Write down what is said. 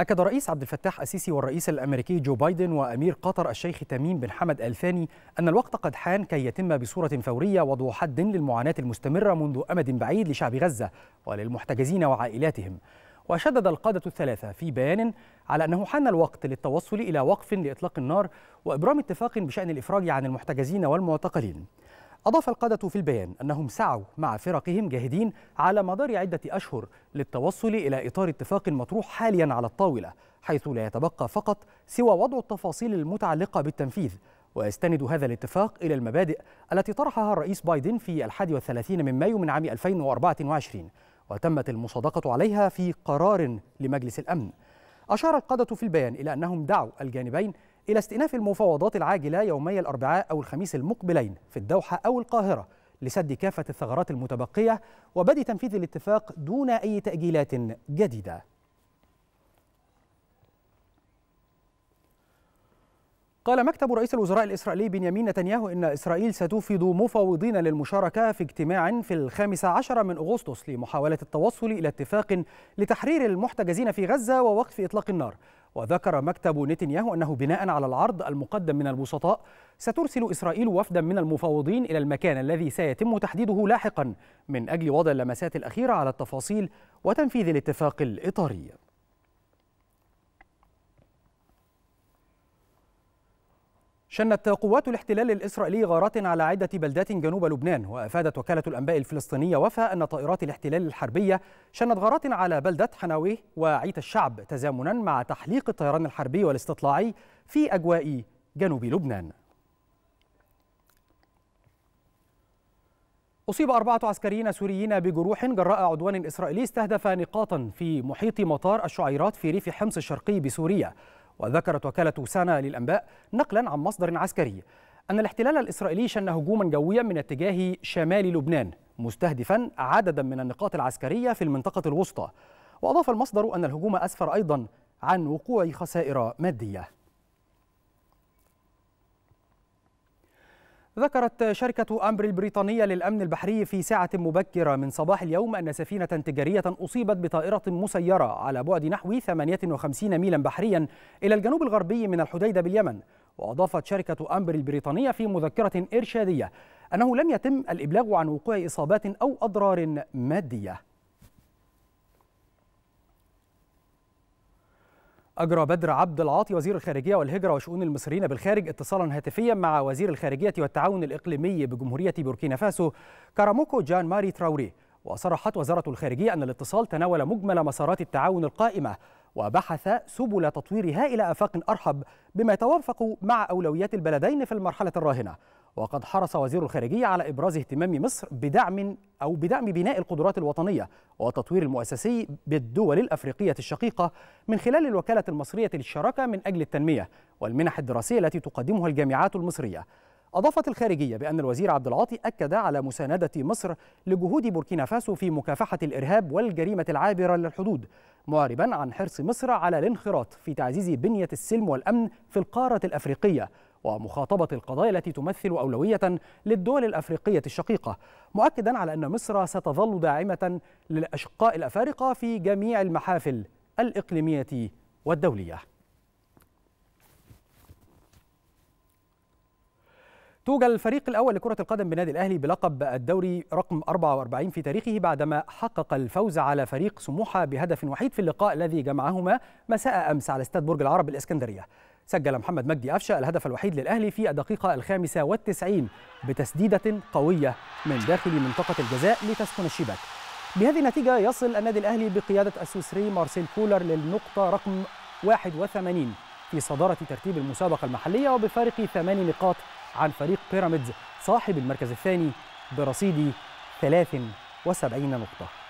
أكد الرئيس عبد الفتاح السيسي والرئيس الأمريكي جو بايدن وأمير قطر الشيخ تميم بن حمد آل ثاني أن الوقت قد حان كي يتم بصورة فورية وضع حد للمعاناة المستمرة منذ أمد بعيد لشعب غزة وللمحتجزين وعائلاتهم وشدد القادة الثلاثة في بيان على أنه حان الوقت للتوصل إلى وقف لإطلاق النار وإبرام اتفاق بشأن الإفراج عن المحتجزين والمعتقلين أضاف القادة في البيان أنهم سعوا مع فرقهم جاهدين على مدار عدة أشهر للتوصل إلى إطار اتفاق مطروح حاليا على الطاولة حيث لا يتبقى فقط سوى وضع التفاصيل المتعلقة بالتنفيذ ويستند هذا الاتفاق إلى المبادئ التي طرحها الرئيس بايدن في الحادي والثلاثين من مايو من عام 2024 وتمت المصادقة عليها في قرار لمجلس الأمن أشار القادة في البيان إلى أنهم دعوا الجانبين إلى استئناف المفاوضات العاجلة يومي الأربعاء أو الخميس المقبلين في الدوحة أو القاهرة لسد كافة الثغرات المتبقية وبدء تنفيذ الاتفاق دون أي تأجيلات جديدة قال مكتب رئيس الوزراء الإسرائيلي بنيامين نتنياهو إن إسرائيل ستوفد مفاوضين للمشاركة في اجتماع في الخامس عشر من أغسطس لمحاولة التوصل إلى اتفاق لتحرير المحتجزين في غزة ووقف إطلاق النار وذكر مكتب نتنياهو أنه بناء على العرض المقدم من الوسطاء سترسل إسرائيل وفدا من المفاوضين إلى المكان الذي سيتم تحديده لاحقا من أجل وضع اللمسات الأخيرة على التفاصيل وتنفيذ الاتفاق الإطاري شنت قوات الاحتلال الإسرائيلي غارات على عدة بلدات جنوب لبنان وأفادت وكالة الأنباء الفلسطينية وفى أن طائرات الاحتلال الحربية شنت غارات على بلدة حناويه وعيت الشعب تزامنا مع تحليق الطيران الحربي والاستطلاعي في أجواء جنوب لبنان أصيب أربعة عسكريين سوريين بجروح جراء عدوان إسرائيلي استهدف نقاطا في محيط مطار الشعيرات في ريف حمص الشرقي بسوريا وذكرت وكالة سانا للأنباء نقلا عن مصدر عسكري أن الاحتلال الإسرائيلي شن هجوما جويا من اتجاه شمال لبنان مستهدفا عددا من النقاط العسكرية في المنطقة الوسطى وأضاف المصدر أن الهجوم أسفر أيضا عن وقوع خسائر مادية ذكرت شركة أمبر البريطانية للأمن البحري في ساعة مبكرة من صباح اليوم أن سفينة تجارية أصيبت بطائرة مسيرة على بعد نحو 58 ميلا بحريا إلى الجنوب الغربي من الحديدة باليمن وأضافت شركة أمبر البريطانية في مذكرة إرشادية أنه لم يتم الإبلاغ عن وقوع إصابات أو أضرار مادية أجرى بدر عبد العاطي وزير الخارجية والهجرة وشؤون المصريين بالخارج اتصالا هاتفيا مع وزير الخارجية والتعاون الإقليمي بجمهورية بوركينا فاسو كاراموكو جان ماري تراوري وصرحت وزارة الخارجية أن الاتصال تناول مجمل مسارات التعاون القائمة وبحث سبل تطويرها إلى آفاق أرحب بما يتوافق مع أولويات البلدين في المرحلة الراهنة وقد حرص وزير الخارجية على إبراز اهتمام مصر بدعم أو بدعم بناء القدرات الوطنية والتطوير المؤسسي بالدول الأفريقية الشقيقة من خلال الوكالة المصرية للشراكة من أجل التنمية والمنح الدراسية التي تقدمها الجامعات المصرية أضافت الخارجية بأن الوزير عبد العاطي أكد على مساندة مصر لجهود بوركينا فاسو في مكافحة الإرهاب والجريمة العابرة للحدود معربا عن حرص مصر على الانخراط في تعزيز بنية السلم والأمن في القارة الأفريقية ومخاطبة القضايا التي تمثل أولوية للدول الأفريقية الشقيقة مؤكدا على أن مصر ستظل داعمة للأشقاء الأفارقة في جميع المحافل الإقليمية والدولية توج الفريق الأول لكرة القدم بنادي الأهلي بلقب الدوري رقم 44 في تاريخه بعدما حقق الفوز على فريق سموحة بهدف وحيد في اللقاء الذي جمعهما مساء أمس على استاد برج العرب الإسكندرية سجل محمد مجدي أفشا الهدف الوحيد للأهلي في الدقيقة الخامسة والتسعين بتسديدة قوية من داخل منطقة الجزاء لتسكن الشباك بهذه النتيجة يصل النادي الأهلي بقيادة السويسري مارسيل كولر للنقطة رقم 81 في صدارة ترتيب المسابقة المحلية وبفارق ثمان نقاط عن فريق بيراميدز صاحب المركز الثاني برصيد 73 نقطه